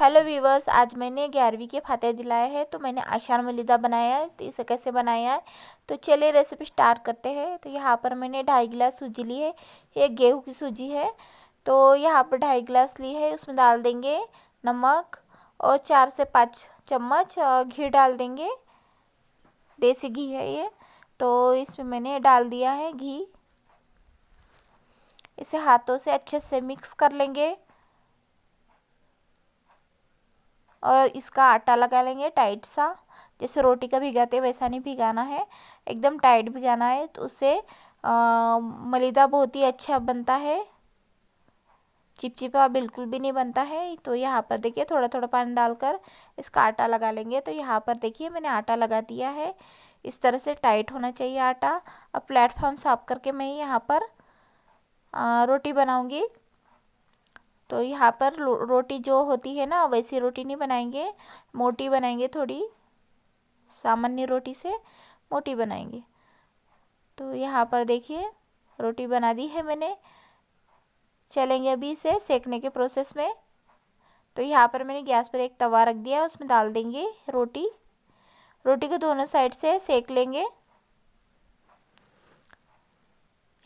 hello viewers आज मैंने ग्यारहवीं के फाते दिलाया है तो मैंने आशार मलिदा बनाया है तो इसे कैसे बनाया है तो चलिए रेसिपी स्टार्ट करते हैं तो यहाँ पर मैंने ढाई गिलास सूजी ली है ये गेहूं की सूजी है तो यहाँ पर ढाई गिलास ली है उसमें डाल देंगे नमक और चार से पाँच चम्मच घी डाल देंगे देसी घी है ये तो इसमें मैंने डाल दिया है घी इसे हाथों से अच्छे से मिक्स कर लेंगे और इसका आटा लगा लेंगे टाइट सा जैसे रोटी का भिगाते वैसा नहीं भिगाना है एकदम टाइट भिगाना है तो उससे मलिदा बहुत ही अच्छा बनता है चिपचिपा बिल्कुल भी नहीं बनता है तो यहाँ पर देखिए थोड़ा थोड़ा पानी डालकर इसका आटा लगा लेंगे तो यहाँ पर देखिए मैंने आटा लगा दिया है इस तरह से टाइट होना चाहिए आटा अब प्लेटफॉर्म साफ करके मैं यहाँ पर रोटी बनाऊँगी तो यहाँ पर रोटी जो होती है ना वैसी रोटी नहीं बनाएंगे मोटी बनाएंगे थोड़ी सामान्य रोटी से मोटी बनाएंगे तो यहाँ पर देखिए रोटी बना दी है मैंने चलेंगे अभी इसे सेकने के प्रोसेस में तो यहाँ पर मैंने गैस पर एक तवा रख दिया उसमें डाल देंगे रोटी रोटी को दोनों साइड से सेक लेंगे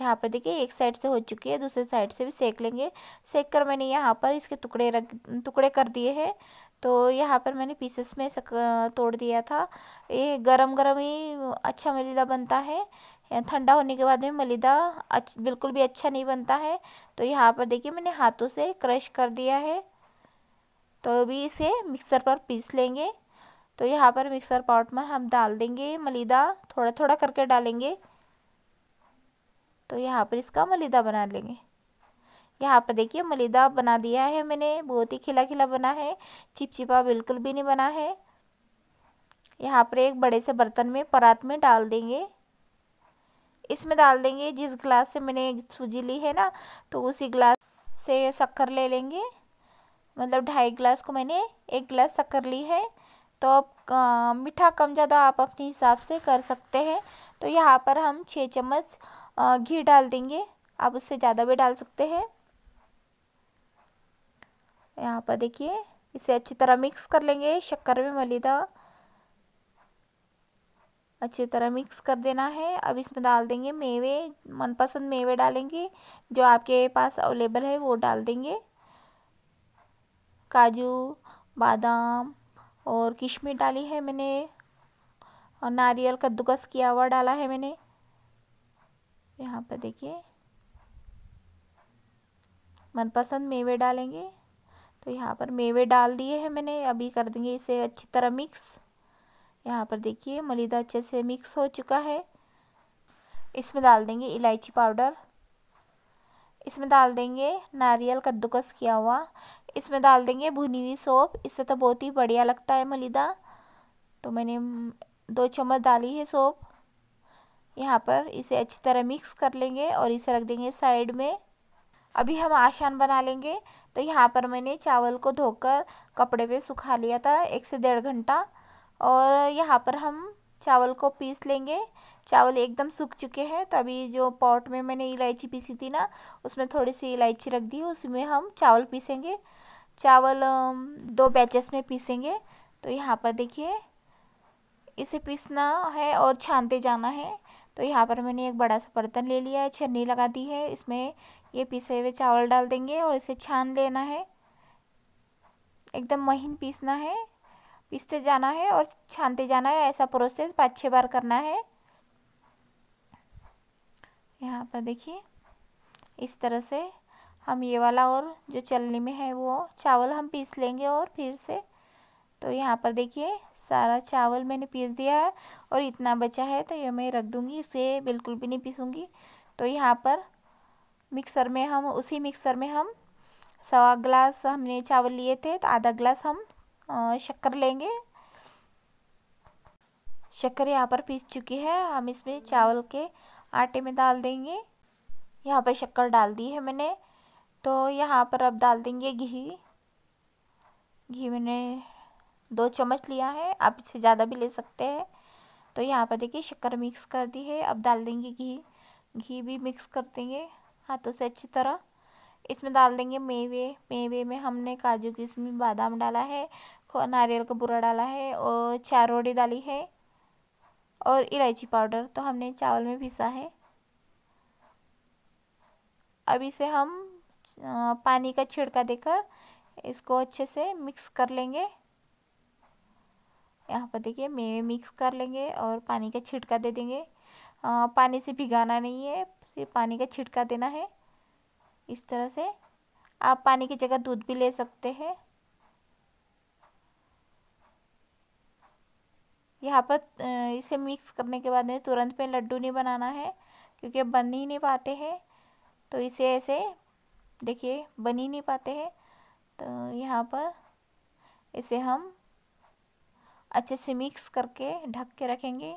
यहाँ पर देखिए एक साइड से हो चुकी है दूसरे साइड से भी सेक लेंगे सेक कर मैंने यहाँ पर इसके टुकड़े रख टुकड़े कर दिए हैं तो यहाँ पर मैंने पीसेस में सक तोड़ दिया था ये गरम गरम ही अच्छा मलिदा बनता है ठंडा होने के बाद में मलिदा बिल्कुल भी अच्छा नहीं बनता है तो यहाँ पर देखिए मैंने हाथों से क्रश कर दिया है तो अभी इसे मिक्सर पर पीस लेंगे तो यहाँ पर मिक्सर पाउडर हम डाल देंगे मलिदा थोड़ा थोड़ा करके डालेंगे तो यहाँ पर इसका मलिदा बना लेंगे यहाँ पर देखिए मलिदा बना दिया है मैंने बहुत ही खिला खिला बना है चिपचिपा बिल्कुल भी नहीं बना है यहाँ पर एक बड़े से बर्तन में परात में डाल देंगे इसमें डाल देंगे जिस गिलास से मैंने सूजी ली है ना तो उसी गिलास से शक्कर ले लेंगे मतलब ढाई गिलास को मैंने एक गिलास शक्कर ली है तो अब मीठा कम ज़्यादा आप अपने हिसाब से कर सकते हैं तो यहाँ पर हम छः चम्मच घी डाल देंगे आप उससे ज़्यादा भी डाल सकते हैं यहाँ पर देखिए इसे अच्छी तरह मिक्स कर लेंगे शक्कर में मलिदा अच्छी तरह मिक्स कर देना है अब इसमें डाल देंगे मेवे मनपसंद मेवे डालेंगे जो आपके पास अवेलेबल है वो डाल देंगे काजू बादाम और किशमिश डाली है मैंने और नारियल कद्दूकस किया हुआ डाला है मैंने यहाँ पर देखिए मनपसंद मेवे डालेंगे तो यहाँ पर मेवे डाल दिए हैं मैंने अभी कर देंगे इसे अच्छी तरह मिक्स यहाँ पर देखिए मलिदा अच्छे से मिक्स हो चुका है इसमें डाल देंगे इलायची पाउडर इसमें डाल देंगे नारियल कद्दूकस किया हुआ इसमें डाल देंगे भुनी हुई सोप इससे तो बहुत ही बढ़िया लगता है मलिदा तो मैंने दो चम्मच डाली है सोप यहाँ पर इसे अच्छी तरह मिक्स कर लेंगे और इसे रख देंगे साइड में अभी हम आसान बना लेंगे तो यहाँ पर मैंने चावल को धोकर कपड़े पे सुखा लिया था एक से डेढ़ घंटा और यहाँ पर हम चावल को पीस लेंगे चावल एकदम सूख चुके हैं तो अभी जो पॉट में मैंने इलायची पीसी थी ना उसमें थोड़ी सी इलायची रख दी उसमें हम चावल पीसेंगे चावल दो बैचेस में पीसेंगे तो यहाँ पर देखिए इसे पीसना है और छानते जाना है तो यहाँ पर मैंने एक बड़ा सा बर्तन ले लिया है छन्नी लगा दी है इसमें ये पीसे हुए चावल डाल देंगे और इसे छान लेना है एकदम महीन पीसना है पीसते जाना है और छानते जाना है ऐसा प्रोसेस पाँच छः बार करना है यहाँ पर देखिए इस तरह से हम ये वाला और जो चलनी में है वो चावल हम पीस लेंगे और फिर से तो यहाँ पर देखिए सारा चावल मैंने पीस दिया है और इतना बचा है तो ये मैं रख दूँगी इसे बिल्कुल भी नहीं पीसूँगी तो यहाँ पर मिक्सर में हम उसी मिक्सर में हम सवा ग्लास हमने चावल लिए थे तो आधा ग्लास हम शक्कर लेंगे शक्कर यहाँ पर पीस चुकी है हम इसमें चावल के आटे में डाल देंगे यहाँ पर शक्कर डाल दी है मैंने तो यहाँ पर अब डाल देंगे घी घी मैंने दो चम्मच लिया है आप इससे ज़्यादा भी ले सकते हैं तो यहाँ पर देखिए शक्कर मिक्स कर दी है अब डाल देंगे घी घी भी मिक्स कर देंगे हाथों से अच्छी तरह इसमें डाल देंगे मेवे मेवे में हमने काजू इसमें बादाम डाला है नारियल का बुरा डाला है और चार रोटी डाली है और इलायची पाउडर तो हमने चावल में पिसा है अब इसे हम पानी का छिड़का देकर इसको अच्छे से मिक्स कर लेंगे यहाँ पर देखिए मेवे मिक्स कर लेंगे और पानी का छिड़का दे देंगे आ, पानी से भिगाना नहीं है सिर्फ पानी का छिड़का देना है इस तरह से आप पानी की जगह दूध भी ले सकते हैं यहाँ पर इसे मिक्स करने के बाद में तुरंत में लड्डू नहीं बनाना है क्योंकि बन ही नहीं पाते हैं तो इसे ऐसे देखिए बन ही नहीं पाते हैं तो यहाँ पर इसे हम अच्छे से मिक्स करके ढक के रखेंगे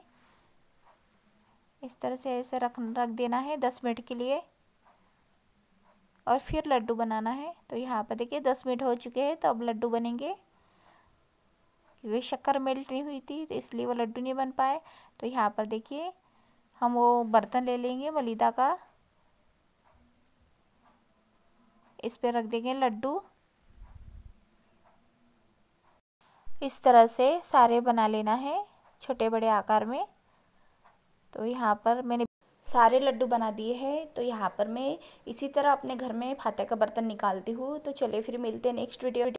इस तरह से ऐसे रख रख देना है दस मिनट के लिए और फिर लड्डू बनाना है तो यहाँ पर देखिए दस मिनट हो चुके हैं तो अब लड्डू बनेंगे क्योंकि शक्कर मेल्ट नहीं हुई थी तो इसलिए वो लड्डू नहीं बन पाए तो यहाँ पर देखिए हम वो बर्तन ले लेंगे मलिदा का इस पर रख देंगे लड्डू इस तरह से सारे बना लेना है छोटे बड़े आकार में तो यहाँ पर मैंने सारे लड्डू बना दिए हैं तो यहाँ पर मैं इसी तरह अपने घर में फाते का बर्तन निकालती हूँ तो चलिए फिर मिलते हैं नेक्स्ट वीडियो